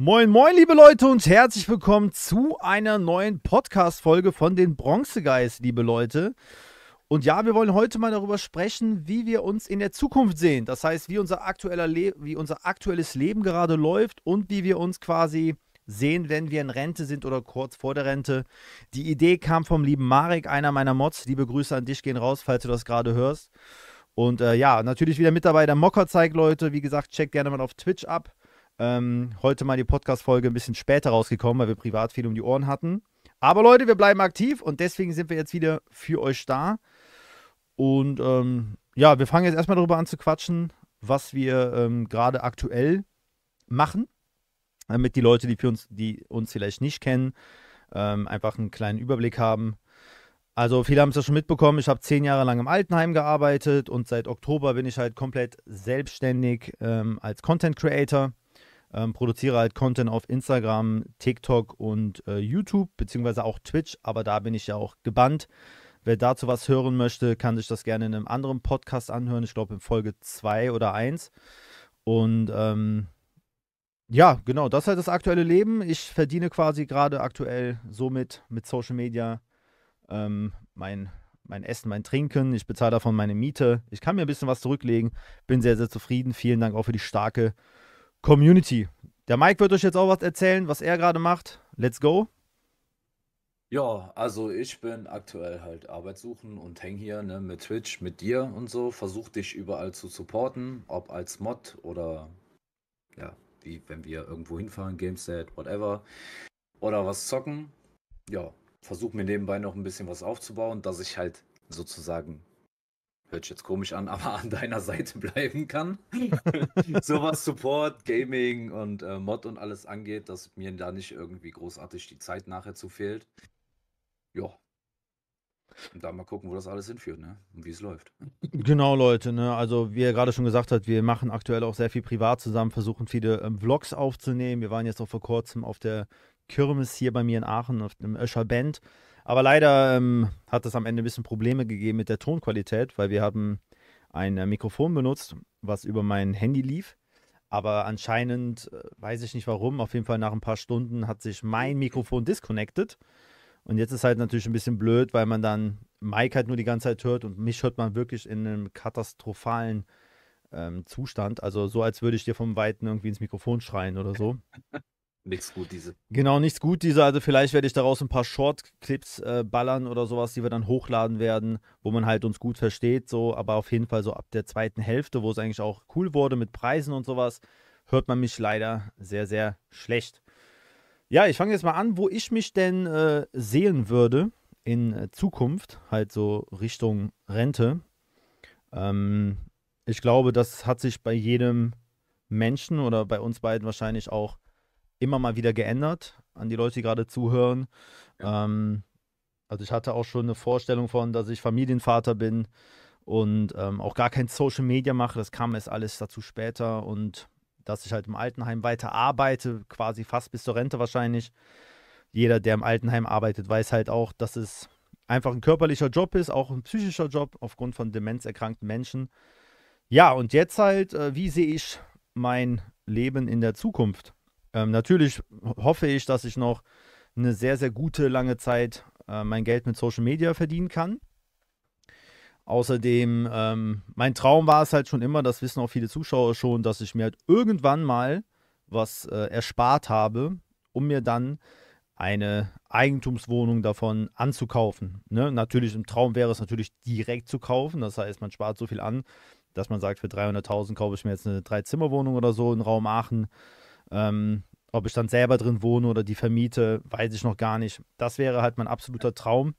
Moin, moin, liebe Leute und herzlich willkommen zu einer neuen Podcast-Folge von den Bronzegeist, liebe Leute. Und ja, wir wollen heute mal darüber sprechen, wie wir uns in der Zukunft sehen. Das heißt, wie unser, aktueller Le wie unser aktuelles Leben gerade läuft und wie wir uns quasi sehen, wenn wir in Rente sind oder kurz vor der Rente. Die Idee kam vom lieben Marek, einer meiner Mods. Liebe Grüße an dich gehen raus, falls du das gerade hörst. Und äh, ja, natürlich wieder mit dabei der Mockerzeig, Leute. Wie gesagt, checkt gerne mal auf Twitch ab. Ähm, heute mal die Podcast-Folge ein bisschen später rausgekommen, weil wir privat viel um die Ohren hatten. Aber Leute, wir bleiben aktiv und deswegen sind wir jetzt wieder für euch da. Und ähm, ja, wir fangen jetzt erstmal darüber an zu quatschen, was wir ähm, gerade aktuell machen. Damit die Leute, die, für uns, die uns vielleicht nicht kennen, ähm, einfach einen kleinen Überblick haben. Also viele haben es ja schon mitbekommen, ich habe zehn Jahre lang im Altenheim gearbeitet und seit Oktober bin ich halt komplett selbstständig ähm, als Content Creator. Ähm, produziere halt Content auf Instagram, TikTok und äh, YouTube, beziehungsweise auch Twitch, aber da bin ich ja auch gebannt. Wer dazu was hören möchte, kann sich das gerne in einem anderen Podcast anhören. Ich glaube in Folge 2 oder 1. Und ähm, ja, genau, das ist halt das aktuelle Leben. Ich verdiene quasi gerade aktuell somit mit Social Media ähm, mein, mein Essen, mein Trinken. Ich bezahle davon meine Miete. Ich kann mir ein bisschen was zurücklegen. Bin sehr, sehr zufrieden. Vielen Dank auch für die starke Community. Der Mike wird euch jetzt auch was erzählen, was er gerade macht. Let's go. Ja, also ich bin aktuell halt arbeitssuchend und häng hier ne, mit Twitch, mit dir und so. Versuch dich überall zu supporten, ob als Mod oder ja, wie wenn wir irgendwo hinfahren, Gameset, whatever. Oder was zocken. Ja, versuch mir nebenbei noch ein bisschen was aufzubauen, dass ich halt sozusagen hört sich jetzt komisch an, aber an deiner Seite bleiben kann. so was Support, Gaming und äh, Mod und alles angeht, dass mir da nicht irgendwie großartig die Zeit nachher zu fehlt. Ja. Und da mal gucken, wo das alles hinführt, ne? Und wie es läuft. Genau, Leute, ne? Also, wie ihr gerade schon gesagt habt, wir machen aktuell auch sehr viel privat zusammen, versuchen viele ähm, Vlogs aufzunehmen. Wir waren jetzt auch vor kurzem auf der Kirmes hier bei mir in Aachen, auf dem Öscher Band. Aber leider ähm, hat es am Ende ein bisschen Probleme gegeben mit der Tonqualität, weil wir haben ein äh, Mikrofon benutzt, was über mein Handy lief. Aber anscheinend, äh, weiß ich nicht warum, auf jeden Fall nach ein paar Stunden hat sich mein Mikrofon disconnected. Und jetzt ist halt natürlich ein bisschen blöd, weil man dann Mike halt nur die ganze Zeit hört und mich hört man wirklich in einem katastrophalen ähm, Zustand. Also so, als würde ich dir vom Weiten irgendwie ins Mikrofon schreien oder so. Nichts gut, diese. Genau, nichts gut, diese. Also vielleicht werde ich daraus ein paar Short-Clips äh, ballern oder sowas, die wir dann hochladen werden, wo man halt uns gut versteht. So, aber auf jeden Fall so ab der zweiten Hälfte, wo es eigentlich auch cool wurde mit Preisen und sowas, hört man mich leider sehr, sehr schlecht. Ja, ich fange jetzt mal an, wo ich mich denn äh, sehen würde in äh, Zukunft, halt so Richtung Rente. Ähm, ich glaube, das hat sich bei jedem Menschen oder bei uns beiden wahrscheinlich auch immer mal wieder geändert, an die Leute, die gerade zuhören. Ja. Ähm, also ich hatte auch schon eine Vorstellung von, dass ich Familienvater bin und ähm, auch gar kein Social Media mache. Das kam erst alles dazu später und dass ich halt im Altenheim weiter arbeite, quasi fast bis zur Rente wahrscheinlich. Jeder, der im Altenheim arbeitet, weiß halt auch, dass es einfach ein körperlicher Job ist, auch ein psychischer Job aufgrund von demenzerkrankten Menschen. Ja, und jetzt halt, äh, wie sehe ich mein Leben in der Zukunft? Ähm, natürlich hoffe ich, dass ich noch eine sehr, sehr gute lange Zeit äh, mein Geld mit Social Media verdienen kann. Außerdem, ähm, mein Traum war es halt schon immer, das wissen auch viele Zuschauer schon, dass ich mir halt irgendwann mal was äh, erspart habe, um mir dann eine Eigentumswohnung davon anzukaufen. Ne? Natürlich im Traum wäre es natürlich direkt zu kaufen, das heißt, man spart so viel an, dass man sagt, für 300.000 kaufe ich mir jetzt eine Dreizimmerwohnung oder so in Raum Aachen. Ähm, ob ich dann selber drin wohne oder die vermiete, weiß ich noch gar nicht. Das wäre halt mein absoluter Traum.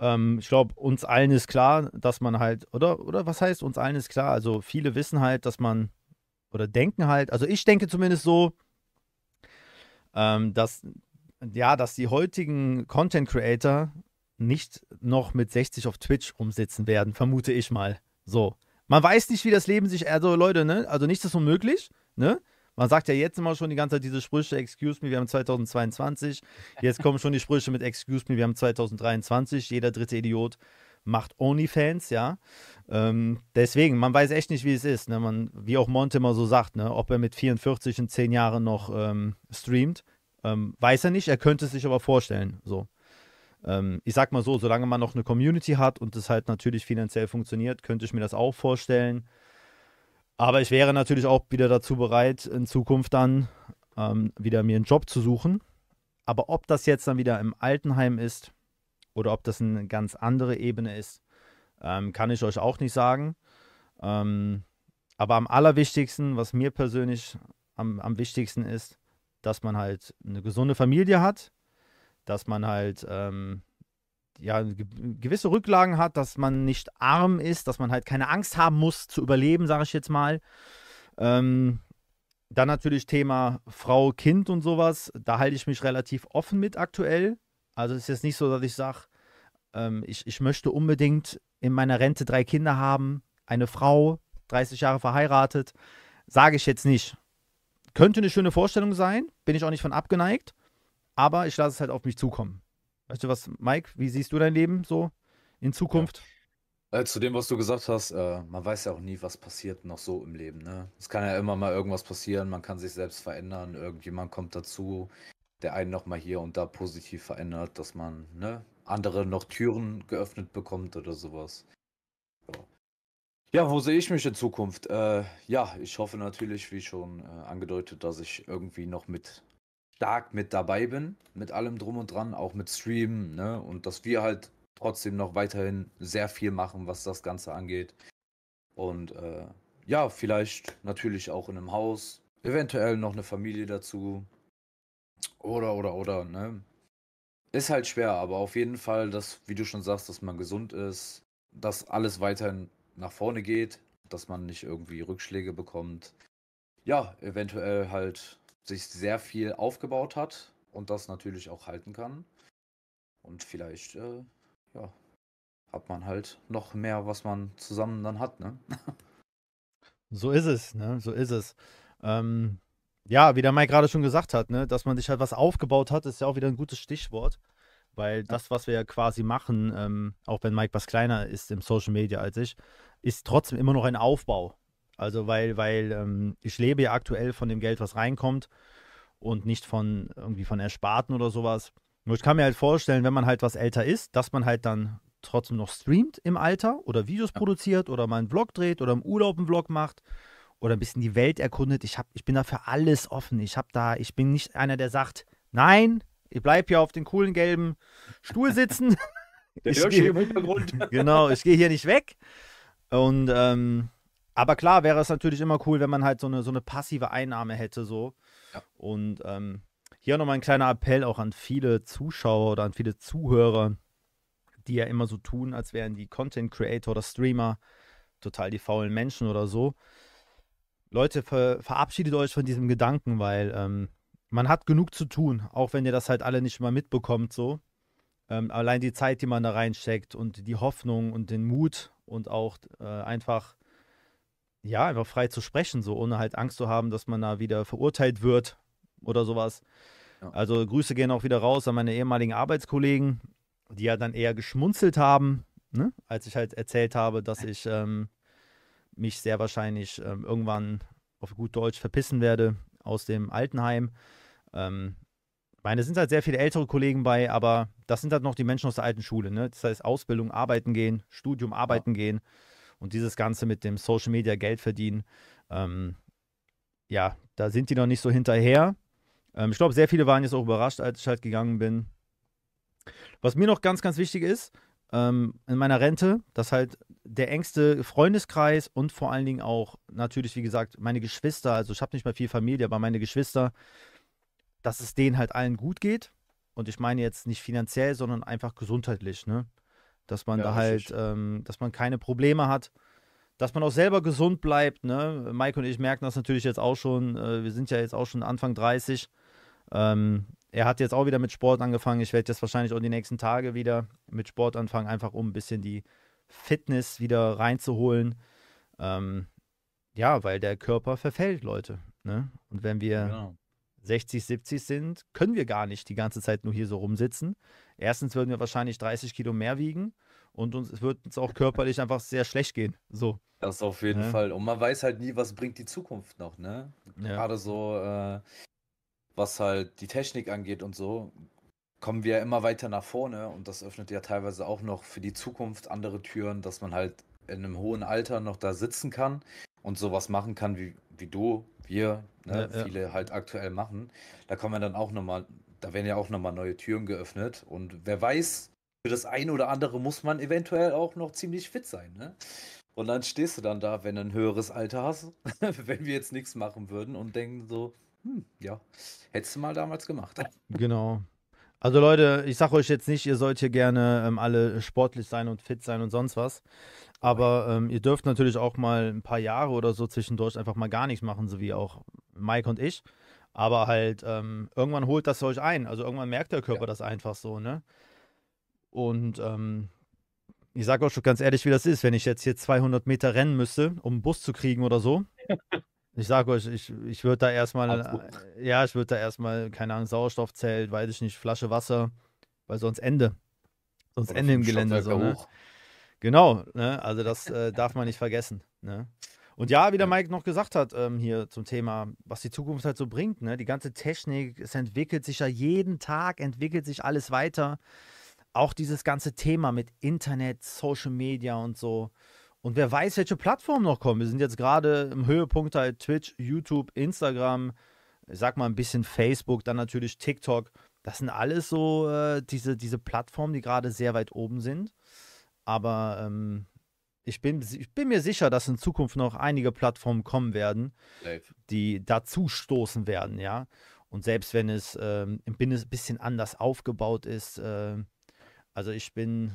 Ähm, ich glaube, uns allen ist klar, dass man halt, oder, oder was heißt uns allen ist klar? Also viele wissen halt, dass man, oder denken halt, also ich denke zumindest so, ähm, dass, ja, dass die heutigen Content Creator nicht noch mit 60 auf Twitch umsitzen werden, vermute ich mal. So. Man weiß nicht, wie das Leben sich, also Leute, ne? Also nichts ist unmöglich, ne? Man sagt ja jetzt immer schon die ganze Zeit diese Sprüche, excuse me, wir haben 2022. Jetzt kommen schon die Sprüche mit excuse me, wir haben 2023. Jeder dritte Idiot macht OnlyFans, ja. Ähm, deswegen, man weiß echt nicht, wie es ist. Ne? Man, wie auch Monte immer so sagt, ne? ob er mit 44 in 10 Jahren noch ähm, streamt, ähm, weiß er nicht. Er könnte es sich aber vorstellen. So. Ähm, ich sag mal so, solange man noch eine Community hat und es halt natürlich finanziell funktioniert, könnte ich mir das auch vorstellen. Aber ich wäre natürlich auch wieder dazu bereit, in Zukunft dann ähm, wieder mir einen Job zu suchen. Aber ob das jetzt dann wieder im Altenheim ist oder ob das eine ganz andere Ebene ist, ähm, kann ich euch auch nicht sagen. Ähm, aber am allerwichtigsten, was mir persönlich am, am wichtigsten ist, dass man halt eine gesunde Familie hat, dass man halt ähm, ja, gewisse Rücklagen hat, dass man nicht arm ist, dass man halt keine Angst haben muss zu überleben, sage ich jetzt mal. Ähm, dann natürlich Thema Frau, Kind und sowas. Da halte ich mich relativ offen mit aktuell. Also es ist jetzt nicht so, dass ich sage, ähm, ich, ich möchte unbedingt in meiner Rente drei Kinder haben, eine Frau, 30 Jahre verheiratet. Sage ich jetzt nicht. Könnte eine schöne Vorstellung sein, bin ich auch nicht von abgeneigt, aber ich lasse es halt auf mich zukommen. Weißt du was, Mike, wie siehst du dein Leben so in Zukunft? Ja. Äh, zu dem, was du gesagt hast, äh, man weiß ja auch nie, was passiert noch so im Leben. Ne? Es kann ja immer mal irgendwas passieren, man kann sich selbst verändern, irgendjemand kommt dazu, der einen nochmal hier und da positiv verändert, dass man ne, andere noch Türen geöffnet bekommt oder sowas. Ja. Ja, wo sehe ich mich in Zukunft? Äh, ja, ich hoffe natürlich, wie schon äh, angedeutet, dass ich irgendwie noch mit stark mit dabei bin, mit allem drum und dran, auch mit Streamen, ne? Und dass wir halt trotzdem noch weiterhin sehr viel machen, was das Ganze angeht. Und äh, ja, vielleicht natürlich auch in einem Haus, eventuell noch eine Familie dazu. Oder, oder, oder, ne? Ist halt schwer, aber auf jeden Fall, dass, wie du schon sagst, dass man gesund ist, dass alles weiterhin nach vorne geht, dass man nicht irgendwie Rückschläge bekommt. Ja, eventuell halt sich sehr viel aufgebaut hat und das natürlich auch halten kann. Und vielleicht, äh, ja, hat man halt noch mehr, was man zusammen dann hat, ne? So ist es, ne? So ist es. Ähm, ja, wie der Mike gerade schon gesagt hat, ne, dass man sich halt was aufgebaut hat, ist ja auch wieder ein gutes Stichwort. Weil das, was wir ja quasi machen, ähm, auch wenn Mike was kleiner ist im Social Media als ich, ist trotzdem immer noch ein Aufbau. Also weil, weil ähm, ich lebe ja aktuell von dem Geld, was reinkommt und nicht von irgendwie von Ersparten oder sowas. Nur ich kann mir halt vorstellen, wenn man halt was älter ist, dass man halt dann trotzdem noch streamt im Alter oder Videos ja. produziert oder mal einen Vlog dreht oder im Urlaub einen Vlog macht oder ein bisschen die Welt erkundet. Ich, hab, ich bin da für alles offen. Ich habe da, ich bin nicht einer, der sagt, nein, ich bleibe hier auf dem coolen gelben Stuhl sitzen. der ich geh, im Hintergrund. genau, ich gehe hier nicht weg. Und ähm, aber klar wäre es natürlich immer cool, wenn man halt so eine, so eine passive Einnahme hätte, so. Ja. Und ähm, hier nochmal ein kleiner Appell auch an viele Zuschauer oder an viele Zuhörer, die ja immer so tun, als wären die Content Creator oder Streamer total die faulen Menschen oder so. Leute, ver verabschiedet euch von diesem Gedanken, weil ähm, man hat genug zu tun, auch wenn ihr das halt alle nicht mal mitbekommt, so. Ähm, allein die Zeit, die man da reinsteckt und die Hoffnung und den Mut und auch äh, einfach ja, einfach frei zu sprechen, so ohne halt Angst zu haben, dass man da wieder verurteilt wird oder sowas. Ja. Also Grüße gehen auch wieder raus an meine ehemaligen Arbeitskollegen, die ja dann eher geschmunzelt haben, ne? als ich halt erzählt habe, dass ich ähm, mich sehr wahrscheinlich ähm, irgendwann auf gut Deutsch verpissen werde aus dem Altenheim. Ähm, meine, es sind halt sehr viele ältere Kollegen bei, aber das sind halt noch die Menschen aus der alten Schule. Ne? Das heißt Ausbildung, Arbeiten gehen, Studium, Arbeiten ja. gehen. Und dieses Ganze mit dem Social Media Geld verdienen, ähm, ja, da sind die noch nicht so hinterher. Ähm, ich glaube, sehr viele waren jetzt auch überrascht, als ich halt gegangen bin. Was mir noch ganz, ganz wichtig ist, ähm, in meiner Rente, dass halt der engste Freundeskreis und vor allen Dingen auch natürlich, wie gesagt, meine Geschwister, also ich habe nicht mal viel Familie, aber meine Geschwister, dass es denen halt allen gut geht. Und ich meine jetzt nicht finanziell, sondern einfach gesundheitlich. Ne? dass man ja, da halt, ähm, dass man keine Probleme hat, dass man auch selber gesund bleibt. Ne? Mike und ich merken das natürlich jetzt auch schon. Äh, wir sind ja jetzt auch schon Anfang 30. Ähm, er hat jetzt auch wieder mit Sport angefangen. Ich werde jetzt wahrscheinlich auch die nächsten Tage wieder mit Sport anfangen, einfach um ein bisschen die Fitness wieder reinzuholen. Ähm, ja, weil der Körper verfällt, Leute. Ne? Und wenn wir genau. 60, 70 sind, können wir gar nicht die ganze Zeit nur hier so rumsitzen erstens würden wir wahrscheinlich 30 Kilo mehr wiegen und uns wird uns auch körperlich einfach sehr schlecht gehen. So. Das auf jeden ja. Ne? Fall. Und man weiß halt nie, was bringt die Zukunft noch, ne? Ja. Gerade so, äh, was halt die Technik angeht und so, kommen wir immer weiter nach vorne und das öffnet ja teilweise auch noch für die Zukunft andere Türen, dass man halt in einem hohen Alter noch da sitzen kann und sowas machen kann, wie, wie du, wir, ne? ja, viele halt aktuell machen. Da kommen wir dann auch nochmal da werden ja auch nochmal neue Türen geöffnet. Und wer weiß, für das eine oder andere muss man eventuell auch noch ziemlich fit sein. Ne? Und dann stehst du dann da, wenn du ein höheres Alter hast, wenn wir jetzt nichts machen würden und denken so, hm, ja, hättest du mal damals gemacht. Genau. Also Leute, ich sage euch jetzt nicht, ihr sollt hier gerne ähm, alle sportlich sein und fit sein und sonst was. Aber ähm, ihr dürft natürlich auch mal ein paar Jahre oder so zwischendurch einfach mal gar nichts machen, so wie auch Mike und ich. Aber halt, ähm, irgendwann holt das euch ein. Also irgendwann merkt der Körper ja. das einfach so, ne? Und ähm, ich sage auch schon ganz ehrlich, wie das ist, wenn ich jetzt hier 200 Meter rennen müsste, um einen Bus zu kriegen oder so. ich sage euch, ich, ich würde da erstmal, Absolut. Äh, ja, ich würde da erstmal, keine Ahnung, Sauerstoffzelt, weiß ich nicht, Flasche Wasser, weil sonst Ende. Sonst oder Ende im Gelände. So, ne? Genau, ne? also das äh, darf man nicht vergessen. Ne? Und ja, wie der Mike noch gesagt hat, ähm, hier zum Thema, was die Zukunft halt so bringt, ne? Die ganze Technik, es entwickelt sich ja jeden Tag, entwickelt sich alles weiter. Auch dieses ganze Thema mit Internet, Social Media und so. Und wer weiß, welche Plattformen noch kommen. Wir sind jetzt gerade im Höhepunkt halt Twitch, YouTube, Instagram, ich sag mal ein bisschen Facebook, dann natürlich TikTok. Das sind alles so äh, diese, diese Plattformen, die gerade sehr weit oben sind. Aber ähm, ich bin, ich bin mir sicher, dass in Zukunft noch einige Plattformen kommen werden, Live. die dazu stoßen werden, ja. Und selbst wenn es ähm, ein bisschen anders aufgebaut ist, äh, also ich bin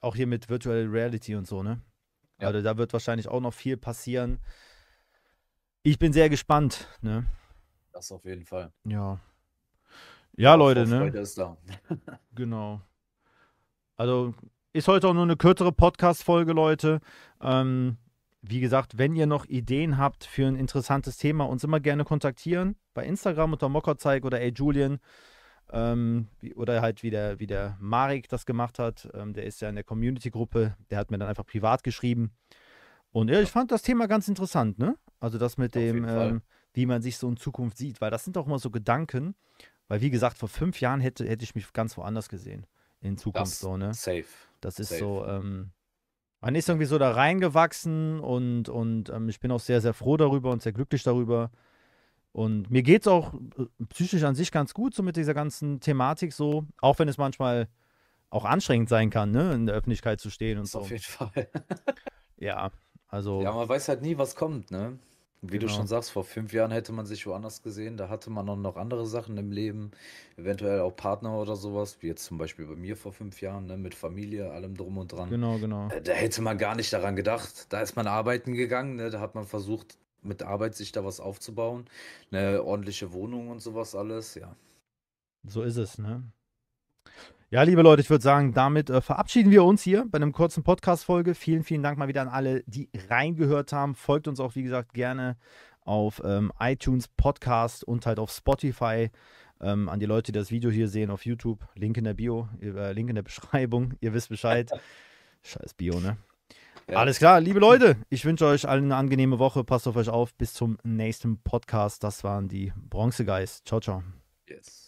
auch hier mit Virtual Reality und so, ne? Ja. Also da wird wahrscheinlich auch noch viel passieren. Ich bin sehr gespannt, ne? Das auf jeden Fall. Ja. Ja, ja Leute, ne? Ist da. genau. Also ist heute auch nur eine kürzere Podcast-Folge, Leute. Ähm, wie gesagt, wenn ihr noch Ideen habt für ein interessantes Thema, uns immer gerne kontaktieren. Bei Instagram unter Mockerzeig oder ey Julian. Ähm, oder halt wie der, wie der Marek das gemacht hat. Ähm, der ist ja in der Community-Gruppe. Der hat mir dann einfach privat geschrieben. Und ja, ich fand das Thema ganz interessant, ne? Also das mit dem, ähm, wie man sich so in Zukunft sieht, weil das sind auch immer so Gedanken. Weil wie gesagt, vor fünf Jahren hätte, hätte ich mich ganz woanders gesehen in Zukunft das so, ne? Safe. Das ist Safe. so, ähm, man ist irgendwie so da reingewachsen und, und ähm, ich bin auch sehr, sehr froh darüber und sehr glücklich darüber. Und mir geht es auch äh, psychisch an sich ganz gut, so mit dieser ganzen Thematik so, auch wenn es manchmal auch anstrengend sein kann, ne, in der Öffentlichkeit zu stehen und das so. Auf jeden Fall. ja, also. Ja, man weiß halt nie, was kommt, ne? Wie genau. du schon sagst, vor fünf Jahren hätte man sich woanders gesehen. Da hatte man noch andere Sachen im Leben, eventuell auch Partner oder sowas, wie jetzt zum Beispiel bei mir vor fünf Jahren, ne, mit Familie, allem drum und dran. Genau, genau. Äh, da hätte man gar nicht daran gedacht. Da ist man arbeiten gegangen, ne, da hat man versucht, mit Arbeit sich da was aufzubauen, eine ordentliche Wohnung und sowas alles, ja. So ist es, ne? Ja, liebe Leute, ich würde sagen, damit äh, verabschieden wir uns hier bei einem kurzen Podcast-Folge. Vielen, vielen Dank mal wieder an alle, die reingehört haben. Folgt uns auch, wie gesagt, gerne auf ähm, iTunes Podcast und halt auf Spotify. Ähm, an die Leute, die das Video hier sehen auf YouTube. Link in der Bio, äh, Link in der Beschreibung. Ihr wisst Bescheid. Scheiß Bio, ne? Ja. Alles klar, liebe Leute, ich wünsche euch allen eine angenehme Woche. Passt auf euch auf. Bis zum nächsten Podcast. Das waren die Bronzegeist. Ciao, ciao. Yes.